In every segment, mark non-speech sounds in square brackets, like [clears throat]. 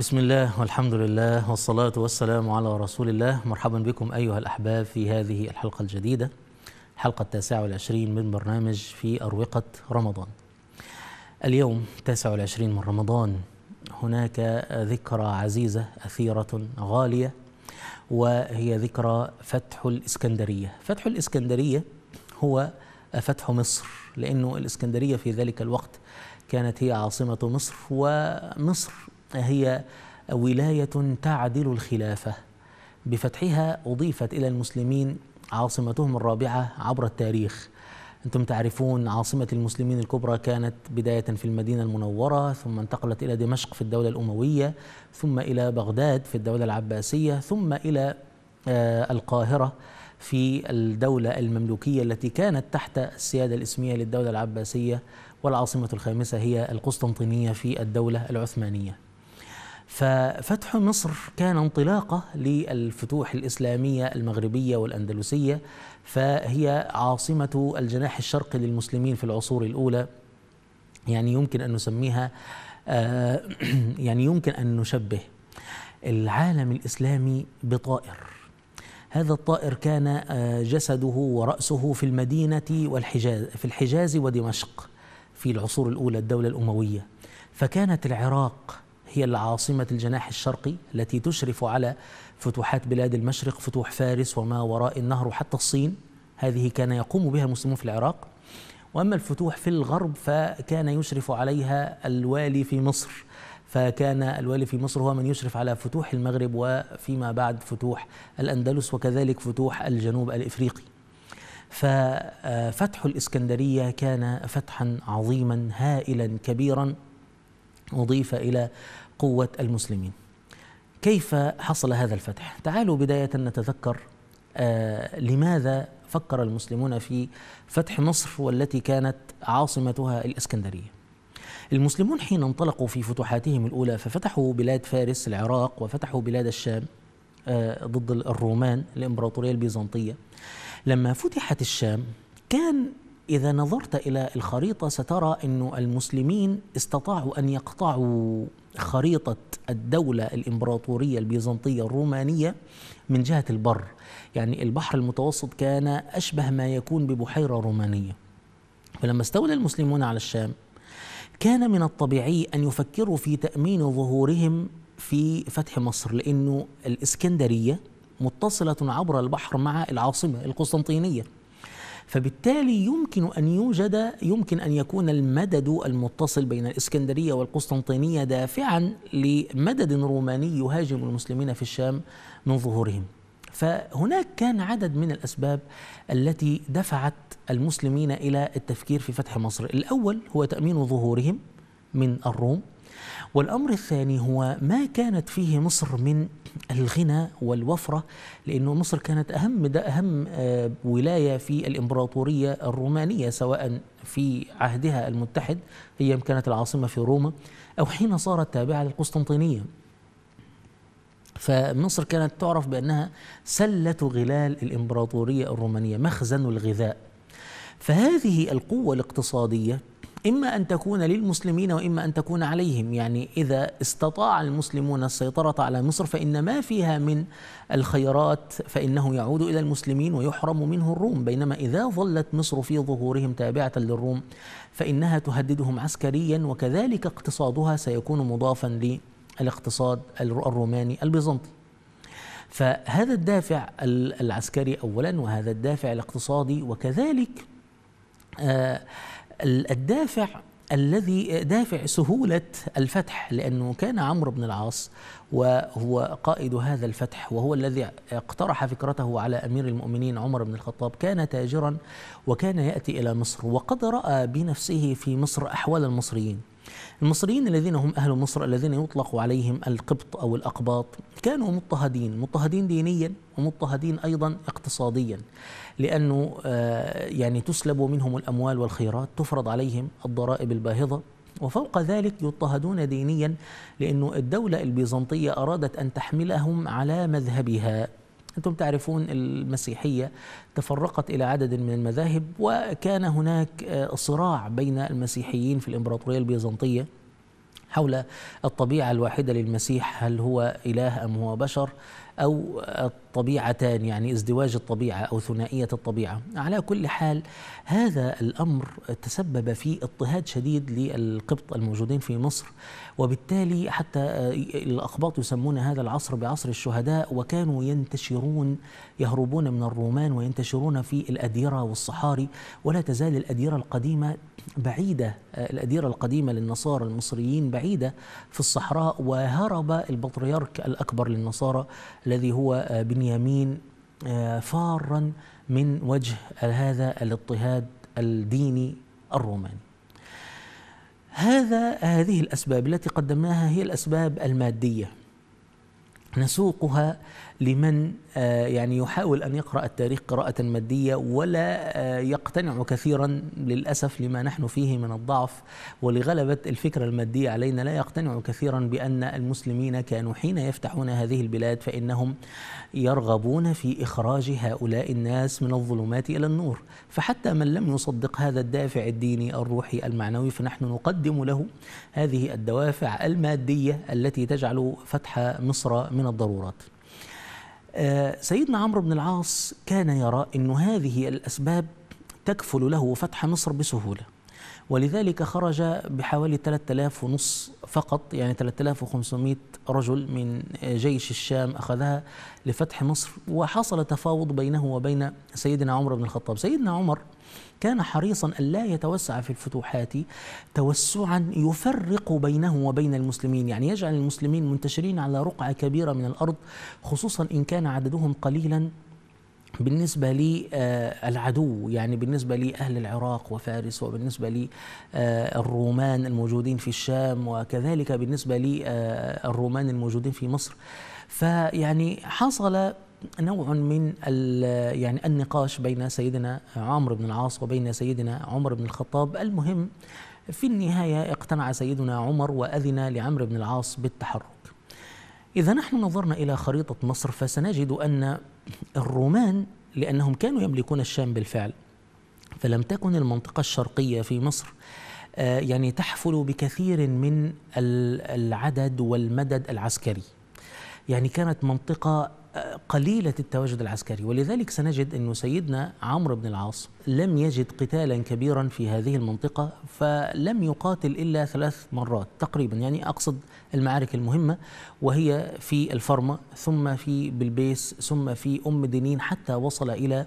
بسم الله والحمد لله والصلاة والسلام على رسول الله مرحبا بكم أيها الأحباب في هذه الحلقة الجديدة الحلقة التاسعة والعشرين من برنامج في أروقة رمضان اليوم تاسع والعشرين من رمضان هناك ذكرى عزيزة أثيرة غالية وهي ذكرى فتح الإسكندرية فتح الإسكندرية هو فتح مصر لأنه الإسكندرية في ذلك الوقت كانت هي عاصمة مصر ومصر هي ولاية تعدل الخلافة بفتحها أضيفت إلى المسلمين عاصمتهم الرابعة عبر التاريخ أنتم تعرفون عاصمة المسلمين الكبرى كانت بداية في المدينة المنورة ثم انتقلت إلى دمشق في الدولة الأموية ثم إلى بغداد في الدولة العباسية ثم إلى آه، القاهرة في الدولة المملوكية التي كانت تحت السيادة الإسمية للدولة العباسية والعاصمة الخامسة هي القسطنطينية في الدولة العثمانية ففتح مصر كان انطلاقه للفتوح الاسلاميه المغربيه والاندلسيه فهي عاصمه الجناح الشرقي للمسلمين في العصور الاولى يعني يمكن ان نسميها آه، [clears throat] يعني يمكن ان نشبه العالم الاسلامي بطائر هذا الطائر كان آه، جسده وراسه في المدينه والحجاز في الحجاز ودمشق في العصور الاولى الدوله الامويه فكانت العراق هي العاصمة الجناح الشرقي التي تشرف على فتوحات بلاد المشرق فتوح فارس وما وراء النهر وحتى الصين هذه كان يقوم بها المسلمون في العراق وأما الفتوح في الغرب فكان يشرف عليها الوالي في مصر فكان الوالي في مصر هو من يشرف على فتوح المغرب وفيما بعد فتوح الأندلس وكذلك فتوح الجنوب الإفريقي ففتح الإسكندرية كان فتحا عظيما هائلا كبيرا أضيف إلى قوة المسلمين كيف حصل هذا الفتح؟ تعالوا بداية نتذكر آه لماذا فكر المسلمون في فتح مصر والتي كانت عاصمتها الإسكندرية المسلمون حين انطلقوا في فتوحاتهم الأولى ففتحوا بلاد فارس العراق وفتحوا بلاد الشام آه ضد الرومان الإمبراطورية البيزنطية لما فتحت الشام كان إذا نظرت إلى الخريطة سترى أن المسلمين استطاعوا أن يقطعوا خريطة الدولة الإمبراطورية البيزنطية الرومانية من جهة البر يعني البحر المتوسط كان أشبه ما يكون ببحيرة رومانية فلما استولى المسلمون على الشام كان من الطبيعي أن يفكروا في تأمين ظهورهم في فتح مصر لأنه الإسكندرية متصلة عبر البحر مع العاصمة القسطنطينية فبالتالي يمكن أن يوجد يمكن أن يكون المدد المتصل بين الإسكندرية والقسطنطينية دافعا لمدد روماني يهاجم المسلمين في الشام من ظهورهم فهناك كان عدد من الأسباب التي دفعت المسلمين إلى التفكير في فتح مصر الأول هو تأمين ظهورهم من الروم والأمر الثاني هو ما كانت فيه مصر من الغنى والوفرة لأن مصر كانت أهم ده أهم آه، ولاية في الإمبراطورية الرومانية سواء في عهدها المتحد هي كانت العاصمة في روما أو حين صارت تابعة للقسطنطينية فمصر كانت تعرف بأنها سلة غلال الإمبراطورية الرومانية مخزن الغذاء فهذه القوة الاقتصادية إما أن تكون للمسلمين وإما أن تكون عليهم يعني إذا استطاع المسلمون السيطرة على مصر فإن ما فيها من الخيرات فإنه يعود إلى المسلمين ويحرم منه الروم بينما إذا ظلت مصر في ظهورهم تابعة للروم فإنها تهددهم عسكريا وكذلك اقتصادها سيكون مضافا للاقتصاد الروماني البيزنطي فهذا الدافع العسكري أولا وهذا الدافع الاقتصادي وكذلك آه الدافع الذي دافع سهولة الفتح لأنه كان عمرو بن العاص وهو قائد هذا الفتح وهو الذي اقترح فكرته على أمير المؤمنين عمر بن الخطاب كان تاجرا وكان يأتي إلى مصر وقد رأى بنفسه في مصر أحوال المصريين المصريين الذين هم أهل مصر الذين يطلق عليهم القبط أو الأقباط كانوا مضطهدين مضطهدين دينيا ومضطهدين أيضا اقتصاديا لأنه آه، يعني تسلب منهم الأموال والخيرات تفرض عليهم الضرائب الباهظة وفوق ذلك يضطهدون دينيا لأن الدولة البيزنطية أرادت أن تحملهم على مذهبها أنتم تعرفون المسيحية تفرقت إلى عدد من المذاهب وكان هناك آه، صراع بين المسيحيين في الإمبراطورية البيزنطية حول الطبيعة الواحدة للمسيح هل هو إله أم هو بشر أو آه، طبيعتان يعني ازدواج الطبيعه او ثنائيه الطبيعه على كل حال هذا الامر تسبب في اضطهاد شديد للقبط الموجودين في مصر وبالتالي حتى آه، الاقباط يسمون هذا العصر بعصر الشهداء وكانوا ينتشرون يهربون من الرومان وينتشرون في الاديره والصحاري ولا تزال الاديره القديمه بعيده آه، الاديره القديمه للنصارى المصريين بعيده في الصحراء وهرب البطريرك الاكبر للنصارى الذي هو آه، بن عن يمين آه، فارا من وجه هذا الاضطهاد الديني الروماني هذا هذه الأسباب التي قدمناها هي الأسباب المادية نسوقها لمن آه، يعني يحاول أن يقرأ التاريخ قراءة مادية ولا آه، يقتنع كثيرا للأسف لما نحن فيه من الضعف ولغلبة الفكرة المادية علينا لا يقتنع كثيرا بأن المسلمين كانوا حين يفتحون هذه البلاد فإنهم يرغبون في إخراج هؤلاء الناس من الظلمات إلى النور فحتى من لم يصدق هذا الدافع الديني الروحي المعنوي فنحن نقدم له هذه الدوافع المادية التي تجعل فتح مصر من الضرورات آه، سيدنا عمرو بن العاص كان يرى أن هذه الأسباب تكفل له فتح مصر بسهولة ولذلك خرج بحوالي 3000 ونص فقط يعني 3500 رجل من جيش الشام أخذها لفتح مصر وحصل تفاوض بينه وبين سيدنا عمر بن الخطاب سيدنا عمر كان حريصا ألا يتوسع في الفتوحات توسعا يفرق بينه وبين المسلمين يعني يجعل المسلمين منتشرين على رقعة كبيرة من الأرض خصوصا إن كان عددهم قليلا بالنسبة للعدو آه، يعني بالنسبة لأهل العراق وفارس وبالنسبة للرومان آه، الموجودين في الشام وكذلك بالنسبة للرومان آه، الموجودين في مصر فيعني حصل نوع من يعني النقاش بين سيدنا عمرو بن العاص وبين سيدنا عمر بن الخطاب المهم في النهاية اقتنع سيدنا عمر وأذن لعمرو بن العاص بالتحرك إذا نحن نظرنا إلى خريطة مصر فسنجد أن الرومان لأنهم كانوا يملكون الشام بالفعل فلم تكن المنطقة الشرقية في مصر آه، يعني تحفل بكثير من العدد والمدد العسكري يعني كانت منطقة قليلة التواجد العسكري ولذلك سنجد أن سيدنا عمرو بن العاص لم يجد قتالا كبيرا في هذه المنطقة فلم يقاتل إلا ثلاث مرات تقريبا يعني أقصد المعارك المهمة وهي في الفرمة ثم في بلبيس ثم في أم دنين حتى وصل إلى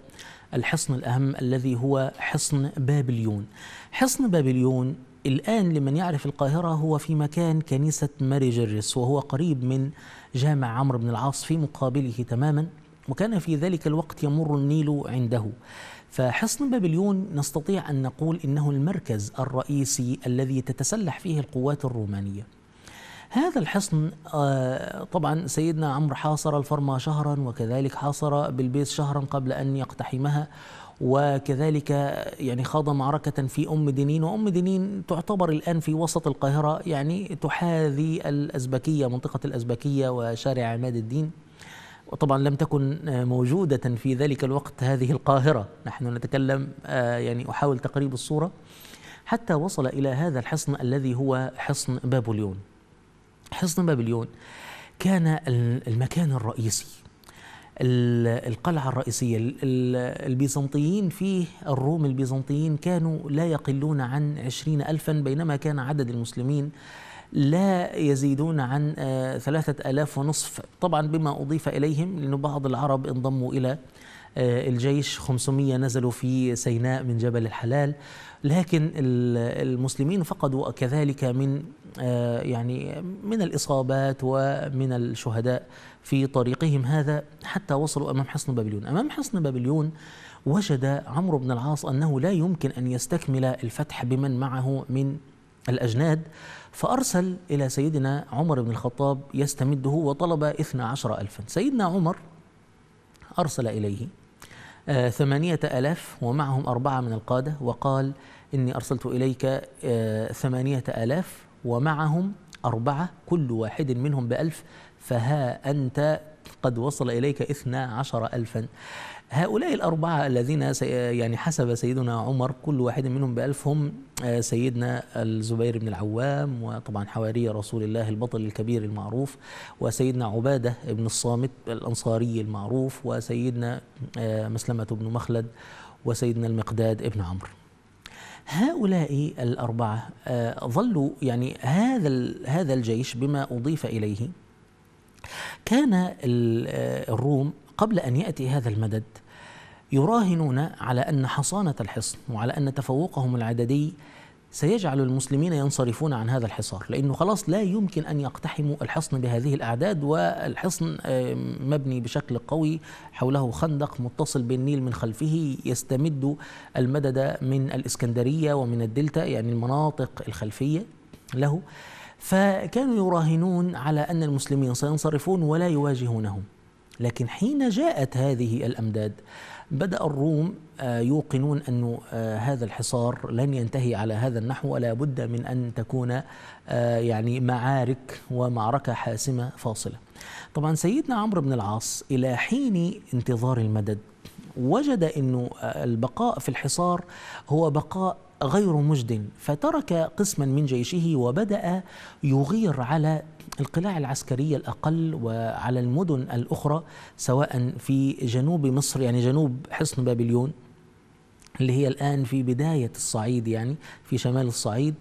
الحصن الأهم الذي هو حصن بابليون حصن بابليون الآن لمن يعرف القاهرة هو في مكان كنيسة ماري جرس وهو قريب من جامع عمرو بن العاص في مقابله تماما وكان في ذلك الوقت يمر النيل عنده فحصن بابليون نستطيع أن نقول إنه المركز الرئيسي الذي تتسلح فيه القوات الرومانية هذا الحصن آه، طبعا سيدنا عمرو حاصر الفرما شهرا وكذلك حاصر بلبيس شهرا قبل أن يقتحمها وكذلك يعني خاض معركة في أم دنين وأم دنين تعتبر الآن في وسط القاهرة يعني تحاذي الأزبكية منطقة الأزبكية وشارع عماد الدين وطبعا لم تكن موجودة في ذلك الوقت هذه القاهرة نحن نتكلم آه، يعني أحاول تقريب الصورة حتى وصل إلى هذا الحصن الذي هو حصن بابليون حصن بابليون كان المكان الرئيسي القلعة الرئيسية البيزنطيين فيه الروم البيزنطيين كانوا لا يقلون عن عشرين ألفا بينما كان عدد المسلمين لا يزيدون عن آه، ثلاثة ألاف ونصف طبعا بما أضيف إليهم لأن بعض العرب انضموا إلى آه، الجيش 500 نزلوا في سيناء من جبل الحلال لكن المسلمين فقدوا كذلك من آه، يعني من الإصابات ومن الشهداء في طريقهم هذا حتى وصلوا أمام حصن بابليون أمام حصن بابليون وجد عمرو بن العاص أنه لا يمكن أن يستكمل الفتح بمن معه من الأجناد فأرسل إلى سيدنا عمر بن الخطاب يستمده وطلب 12000 عشر ألفا سيدنا عمر أرسل إليه آه، ثمانية ألاف ومعهم أربعة من القادة وقال إني أرسلت إليك آه، ثمانية آلاف ومعهم أربعة كل واحد منهم بألف فها أنت قد وصل إليك إثنى عشر ألفا هؤلاء الأربعة الذين يعني حسب سيدنا عمر كل واحد منهم بألف هم آه، سيدنا الزبير بن العوام وطبعا حواري رسول الله البطل الكبير المعروف وسيدنا عبادة بن الصامت الأنصاري المعروف وسيدنا آه، مسلمة بن مخلد وسيدنا المقداد بن عمرو هؤلاء الأربعة آه، ظلوا يعني هذا هذا الجيش بما أضيف إليه كان آه، الروم قبل أن يأتي هذا المدد يراهنون على أن حصانة الحصن وعلى أن تفوقهم العددي سيجعل المسلمين ينصرفون عن هذا الحصار لأنه خلاص لا يمكن أن يقتحموا الحصن بهذه الأعداد والحصن مبني بشكل قوي حوله خندق متصل بالنيل من خلفه يستمد المدد من الإسكندرية ومن الدلتا يعني المناطق الخلفية له فكانوا يراهنون على أن المسلمين سينصرفون ولا يواجهونهم لكن حين جاءت هذه الأمداد بدأ الروم آه، يوقنون أن آه، هذا الحصار لن ينتهي على هذا النحو ولا بد من أن تكون آه، يعني معارك ومعركة حاسمة فاصلة طبعا سيدنا عمرو بن العاص إلى حين انتظار المدد وجد أن البقاء في الحصار هو بقاء غير مجد فترك قسما من جيشه وبدأ يغير على القلاع العسكرية الأقل وعلى المدن الأخرى سواء في جنوب مصر يعني جنوب حصن بابليون اللي هي الآن في بداية الصعيد يعني في شمال الصعيد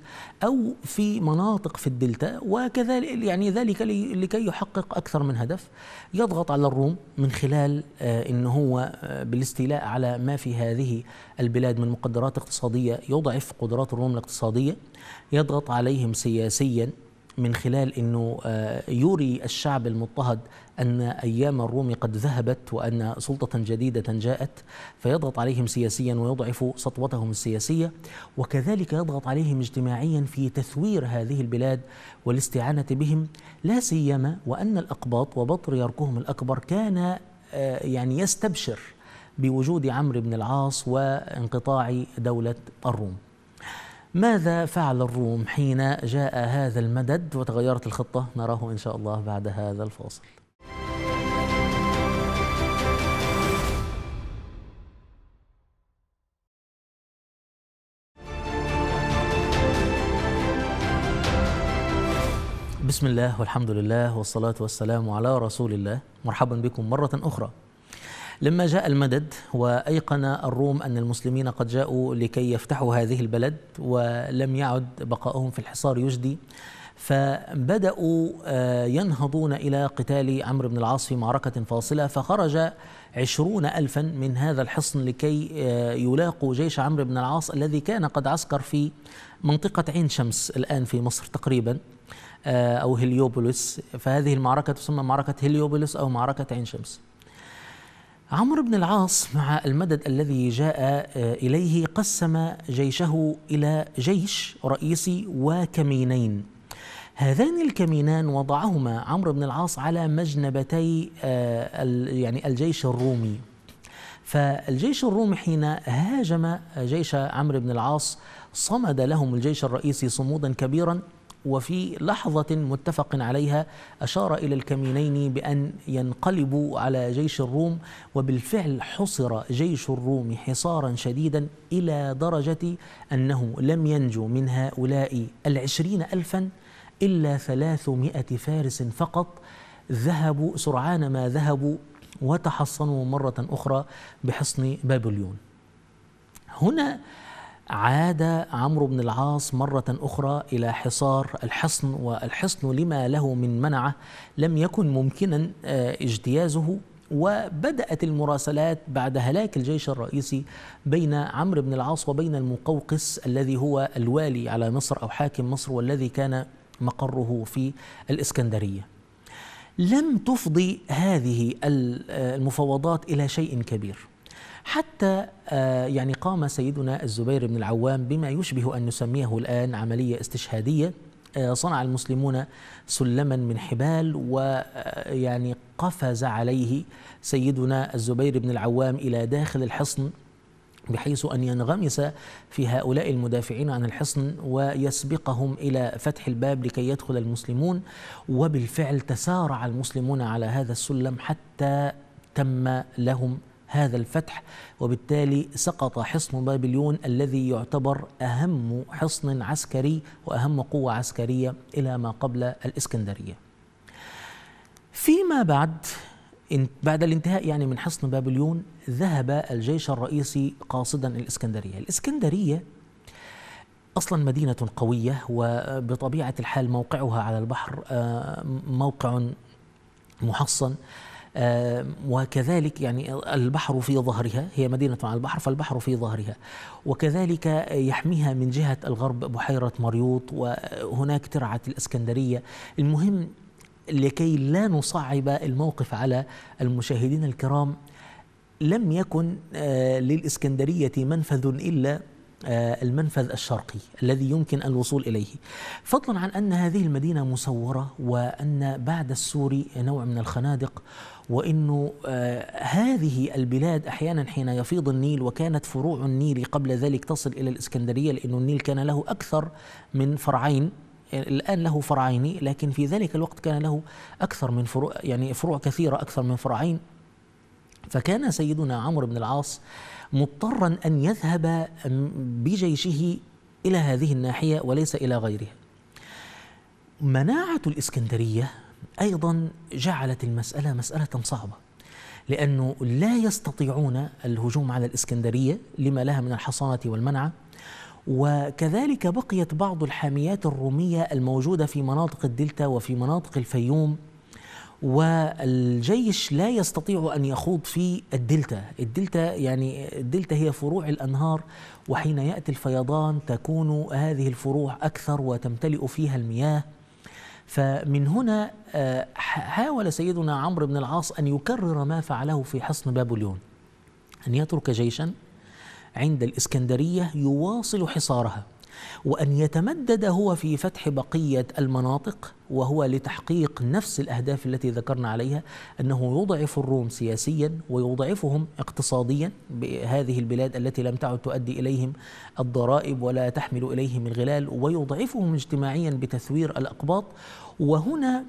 أو في مناطق في الدلتا وكذلك يعني ذلك لكي يحقق أكثر من هدف يضغط على الروم من خلال آه، إن هو آه، بالاستيلاء على ما في هذه البلاد من مقدرات اقتصادية يضعف قدرات الروم الاقتصادية يضغط عليهم سياسيا من خلال انه آه، يوري الشعب المضطهد ان ايام الروم قد ذهبت وان سلطه جديده جاءت فيضغط عليهم سياسيا ويضعف سطوتهم السياسيه وكذلك يضغط عليهم اجتماعيا في تثوير هذه البلاد والاستعانه بهم لا سيما وان الاقباط وبطر يركهم الاكبر كان آه، يعني يستبشر بوجود عمرو بن العاص وانقطاع دوله الروم ماذا فعل الروم حين جاء هذا المدد وتغيرت الخطة نراه إن شاء الله بعد هذا الفاصل بسم الله والحمد لله والصلاة والسلام على رسول الله مرحبا بكم مرة أخرى لما جاء المدد وأيقن الروم أن المسلمين قد جاءوا لكي يفتحوا هذه البلد ولم يعد بقاؤهم في الحصار يجدي فبدأوا آه، ينهضون إلى قتال عمرو بن العاص في معركة فاصلة فخرج عشرون ألفا من هذا الحصن لكي آه، يلاقوا جيش عمرو بن العاص الذي كان قد عسكر في منطقة عين شمس الآن في مصر تقريبا آه، أو هليوبوليس فهذه المعركة تسمى معركة هليوبوليس أو معركة عين شمس عمرو بن العاص مع المدد الذي جاء آه، إليه قسم جيشه إلى جيش رئيسي وكمينين هذان الكمينان وضعهما عمرو بن العاص على مجنبتي آه، يعني الجيش الرومي فالجيش الرومي حين هاجم جيش عمرو بن العاص صمد لهم الجيش الرئيسي صمودا كبيرا وفي لحظة متفق عليها أشار إلى الكمينين بأن ينقلبوا على جيش الروم وبالفعل حصر جيش الروم حصارا شديدا إلى درجة أنه لم ينجو من هؤلاء العشرين ألفا إلا ثلاثمائة فارس فقط ذهبوا سرعان ما ذهبوا وتحصنوا مرة أخرى بحصن بابليون هنا عاد عمرو بن العاص مرة أخرى إلى حصار الحصن والحصن لما له من منعة لم يكن ممكنا آه، اجتيازه وبدأت المراسلات بعد هلاك الجيش الرئيسي بين عمرو بن العاص وبين المقوقس الذي هو الوالي على مصر أو حاكم مصر والذي كان مقره في الإسكندرية لم تفضي هذه آه، المفاوضات إلى شيء كبير حتى آه، يعني قام سيدنا الزبير بن العوام بما يشبه أن نسميه الآن عملية استشهادية آه، صنع المسلمون سلما من حبال ويعني آه، قفز عليه سيدنا الزبير بن العوام إلى داخل الحصن بحيث أن ينغمس في هؤلاء المدافعين عن الحصن ويسبقهم إلى فتح الباب لكي يدخل المسلمون وبالفعل تسارع المسلمون على هذا السلم حتى تم لهم هذا الفتح وبالتالي سقط حصن بابليون الذي يعتبر أهم حصن عسكري وأهم قوة عسكرية إلى ما قبل الإسكندرية فيما بعد بعد الانتهاء يعني من حصن بابليون ذهب الجيش الرئيسي قاصدا الإسكندرية الإسكندرية اصلا مدينه قويه وبطبيعه الحال موقعها على البحر آه، موقع محصن آه، وكذلك يعني البحر في ظهرها هي مدينة على البحر فالبحر في ظهرها وكذلك يحميها من جهة الغرب بحيرة مريوط وهناك ترعة الإسكندرية المهم لكي لا نصعب الموقف على المشاهدين الكرام لم يكن آه، للإسكندرية منفذ إلا آه، المنفذ الشرقي الذي يمكن الوصول اليه فضلا عن ان هذه المدينه مسوره وان بعد السوري نوع من الخنادق وانه آه، هذه البلاد احيانا حين يفيض النيل وكانت فروع النيل قبل ذلك تصل الى الاسكندريه لانه النيل كان له اكثر من فرعين يعني الآن له فرعين لكن في ذلك الوقت كان له أكثر من فروع يعني فروع كثيرة أكثر من فرعين فكان سيدنا عمرو بن العاص مضطرا أن يذهب بجيشه إلى هذه الناحية وليس إلى غيرها مناعة الإسكندرية أيضا جعلت المسألة مسألة صعبة لأنه لا يستطيعون الهجوم على الإسكندرية لما لها من الحصانة والمنعة وكذلك بقيت بعض الحاميات الرومية الموجودة في مناطق الدلتا وفي مناطق الفيوم والجيش لا يستطيع أن يخوض في الدلتا الدلتا يعني الدلتا هي فروع الأنهار وحين يأتي الفيضان تكون هذه الفروع أكثر وتمتلئ فيها المياه فمن هنا آه، حاول سيدنا عمرو بن العاص أن يكرر ما فعله في حصن بابليون أن يترك جيشا عند الإسكندرية يواصل حصارها وأن يتمدد هو في فتح بقية المناطق وهو لتحقيق نفس الأهداف التي ذكرنا عليها أنه يضعف الروم سياسيا ويضعفهم اقتصاديا بهذه البلاد التي لم تعد تؤدي إليهم الضرائب ولا تحمل إليهم الغلال ويضعفهم اجتماعيا بتثوير الأقباط وهنا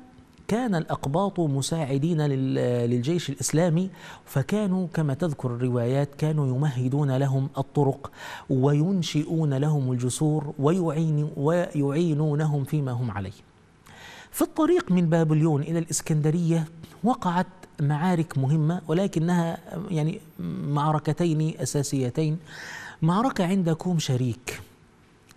كان الأقباط مساعدين للجيش الإسلامي فكانوا كما تذكر الروايات كانوا يمهدون لهم الطرق وينشئون لهم الجسور ويعين ويعينونهم فيما هم عليه في الطريق من بابليون إلى الإسكندرية وقعت معارك مهمة ولكنها يعني معركتين أساسيتين معركة عند كوم شريك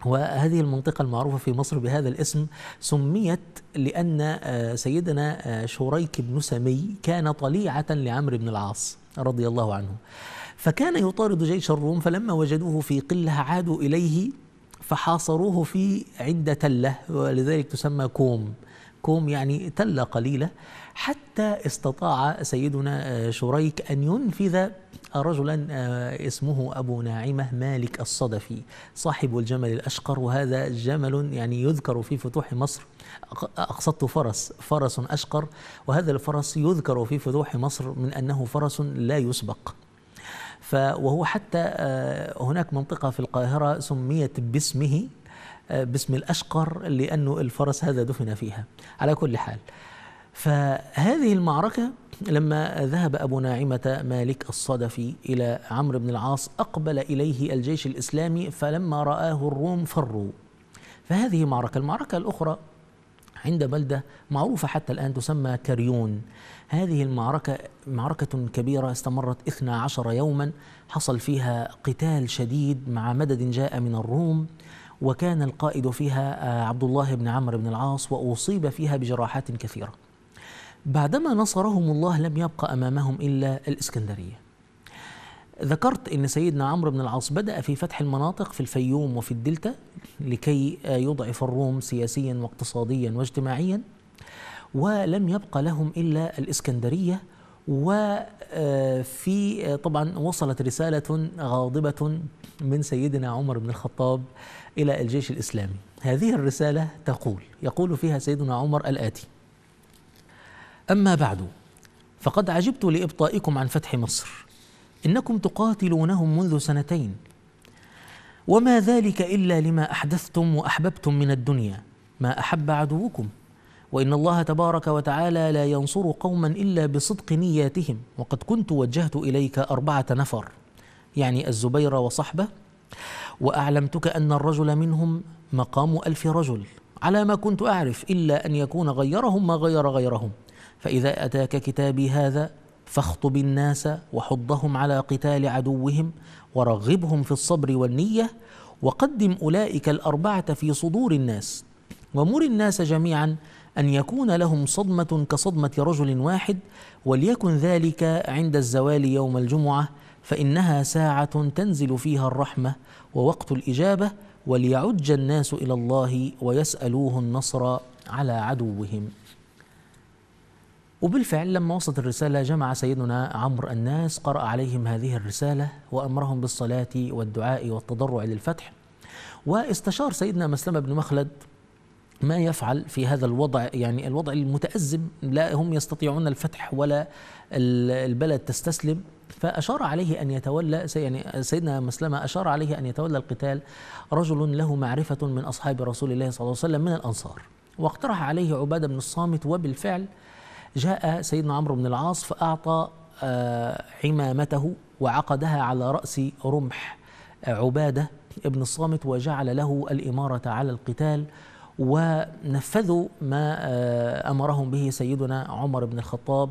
وهذه المنطقة المعروفة في مصر بهذا الاسم سميت لأن آه، سيدنا آه، شريك بن سمي كان طليعة لعمرو بن العاص رضي الله عنه فكان يطارد جيش الروم فلما وجدوه في قلة عادوا إليه فحاصروه في عند تلة ولذلك تسمى كوم كوم يعني تلة قليلة حتى استطاع سيدنا آه، شريك أن ينفذ آه، رجلا آه، اسمه أبو ناعمة مالك الصدفي صاحب الجمل الأشقر وهذا جمل يعني يذكر في فتوح مصر أقصدت فرس فرس أشقر وهذا الفرس يذكر في فتوح مصر من أنه فرس لا يسبق وهو حتى هناك منطقة في القاهرة سميت باسمه باسم الأشقر لأنه الفرس هذا دفن فيها على كل حال فهذه المعركة لما ذهب أبو ناعمة مالك الصدفي إلى عمرو بن العاص أقبل إليه الجيش الإسلامي فلما رآه الروم فروا فهذه معركة المعركة الأخرى عند بلدة معروفة حتى الآن تسمى كريون هذه المعركة معركة كبيرة استمرت 12 يوما حصل فيها قتال شديد مع مدد جاء من الروم وكان القائد فيها عبد الله بن عمرو بن العاص وأصيب فيها بجراحات كثيرة بعدما نصرهم الله لم يبقى أمامهم إلا الإسكندرية ذكرت أن سيدنا عمرو بن العاص بدأ في فتح المناطق في الفيوم وفي الدلتا لكي يضعف الروم سياسيا واقتصاديا واجتماعيا ولم يبقى لهم إلا الإسكندرية وفي آه، آه، طبعا وصلت رسالة غاضبة من سيدنا عمر بن الخطاب إلى الجيش الإسلامي هذه الرسالة تقول يقول فيها سيدنا عمر الآتي أما بعد فقد عجبت لإبطائكم عن فتح مصر إنكم تقاتلونهم منذ سنتين وما ذلك إلا لما أحدثتم وأحببتم من الدنيا ما أحب عدوكم وإن الله تبارك وتعالى لا ينصر قوما إلا بصدق نياتهم وقد كنت وجهت إليك أربعة نفر يعني الزبير وصحبه وأعلمتك أن الرجل منهم مقام ألف رجل على ما كنت أعرف إلا أن يكون غيرهم ما غير غيرهم فإذا أتاك كتابي هذا فاخطب الناس وحضهم على قتال عدوهم ورغبهم في الصبر والنية وقدم أولئك الأربعة في صدور الناس ومر الناس جميعا أن يكون لهم صدمة كصدمة رجل واحد وليكن ذلك عند الزوال يوم الجمعة فإنها ساعة تنزل فيها الرحمة ووقت الإجابة وليعج الناس إلى الله ويسألوه النصر على عدوهم وبالفعل لما وصلت الرسالة جمع سيدنا عمرو الناس قرأ عليهم هذه الرسالة وأمرهم بالصلاة والدعاء والتضرع للفتح واستشار سيدنا مسلمة بن مخلد ما يفعل في هذا الوضع يعني الوضع المتأزم لا هم يستطيعون الفتح ولا البلد تستسلم فأشار عليه أن يتولى يعني سيدنا مسلمة أشار عليه أن يتولى القتال رجل له معرفة من أصحاب رسول الله صلى الله عليه وسلم من الأنصار واقترح عليه عبادة بن الصامت وبالفعل جاء سيدنا عمرو بن العاص فأعطى آه، عمامته وعقدها على رأس رمح آه، عبادة ابن الصامت وجعل له الإمارة على القتال ونفذوا ما آه، أمرهم به سيدنا عمر بن الخطاب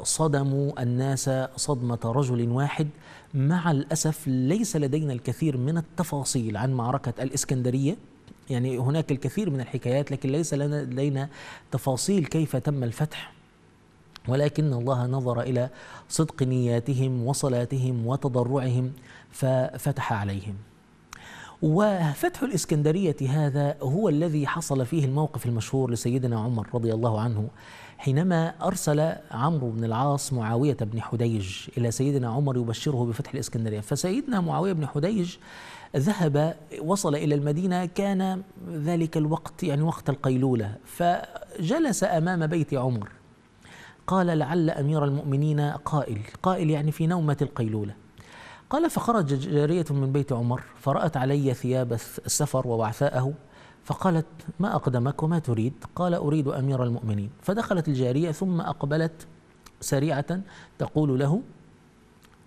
وصدموا الناس صدمة رجل واحد مع الأسف ليس لدينا الكثير من التفاصيل عن معركة الإسكندرية يعني هناك الكثير من الحكايات لكن ليس لنا لدينا تفاصيل كيف تم الفتح ولكن الله نظر الى صدق نياتهم وصلاتهم وتضرعهم ففتح عليهم وفتح الإسكندرية هذا هو الذي حصل فيه الموقف المشهور لسيدنا عمر رضي الله عنه حينما أرسل عمرو بن العاص معاوية بن حديج إلى سيدنا عمر يبشره بفتح الإسكندرية فسيدنا معاوية بن حديج ذهب وصل إلى المدينة كان ذلك الوقت يعني وقت القيلولة فجلس أمام بيت عمر قال لعل أمير المؤمنين قائل قائل يعني في نومة القيلولة قال فخرج جارية من بيت عمر فرأت علي ثياب السفر ووعثاءه فقالت ما أقدمك وما تريد قال أريد أمير المؤمنين فدخلت الجارية ثم أقبلت سريعة تقول له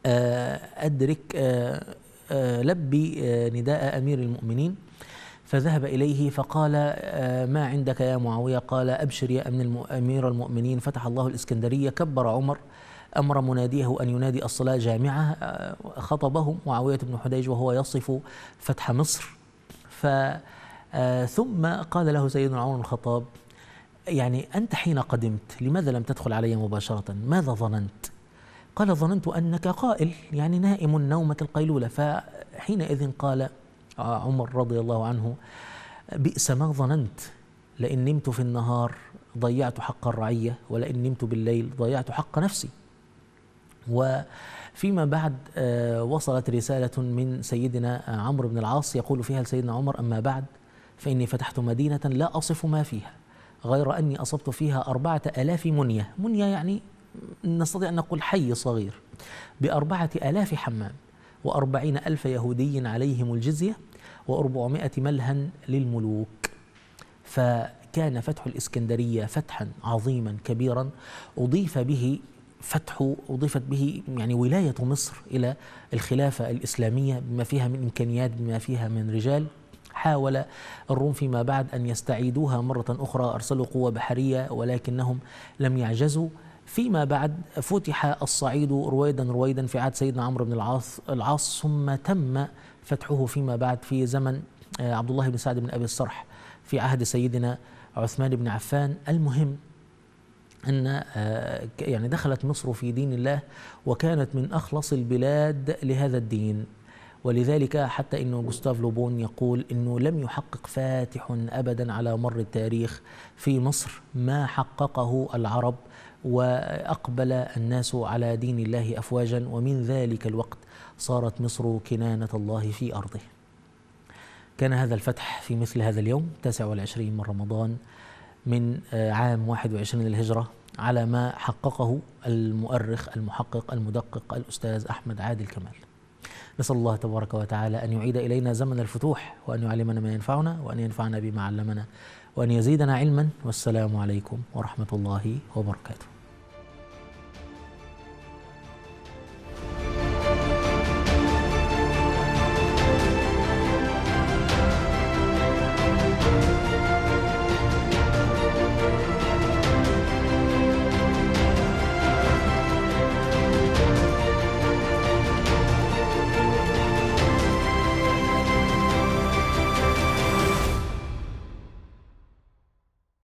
آه، أدرك آه، آه، لبي آه، نداء أمير المؤمنين فذهب إليه فقال آه، ما عندك يا معاوية قال أبشر يا أمن أمير المؤمنين فتح الله الإسكندرية كبر عمر أمر مناديه أن ينادي الصلاة جامعة خطبهم معاوية بن حديج وهو يصف فتح مصر ف ثم قال له سيدنا عمر بن الخطاب يعني أنت حين قدمت لماذا لم تدخل علي مباشرة ماذا ظننت قال ظننت أنك قائل يعني نائم نومة القيلولة فحينئذ قال آه، عمر رضي الله عنه بئس ما ظننت لئن نمت في النهار ضيعت حق الرعية ولئن نمت بالليل ضيعت حق نفسي وفيما بعد آه، وصلت رسالة من سيدنا عمرو بن العاص يقول فيها لسيدنا عمر أما بعد فإني فتحت مدينة لا أصف ما فيها غير أني أصبت فيها أربعة ألاف منية منية يعني نستطيع أن نقول حي صغير بأربعة آلاف حمام وأربعين ألف يهودي عليهم الجزية وأربعمائة ملها للملوك فكان فتح الإسكندرية فتحا عظيما كبيرا أضيف به فتح أضيفت به يعني ولاية مصر إلى الخلافة الإسلامية بما فيها من إمكانيات بما فيها من رجال حاول الروم فيما بعد أن يستعيدوها مرة أخرى أرسلوا قوة بحرية ولكنهم لم يعجزوا فيما بعد فتح الصعيد رويدا رويدا في عهد سيدنا عمرو بن العاص العاص ثم تم فتحه فيما بعد في زمن آه، عبد الله بن سعد بن ابي الصرح في عهد سيدنا عثمان بن عفان المهم ان آه، يعني دخلت مصر في دين الله وكانت من اخلص البلاد لهذا الدين ولذلك حتى انه جوستاف لوبون يقول انه لم يحقق فاتح ابدا على مر التاريخ في مصر ما حققه العرب واقبل الناس على دين الله افواجا ومن ذلك الوقت صارت مصر كنانه الله في ارضه. كان هذا الفتح في مثل هذا اليوم 29 من رمضان من آه، عام 21 للهجره على ما حققه المؤرخ المحقق المدقق الاستاذ احمد عادل كمال. نسال الله تبارك وتعالى ان يعيد الينا زمن الفتوح وان يعلمنا ما ينفعنا وان ينفعنا بما علمنا وأن يزيدنا علما والسلام عليكم ورحمة الله وبركاته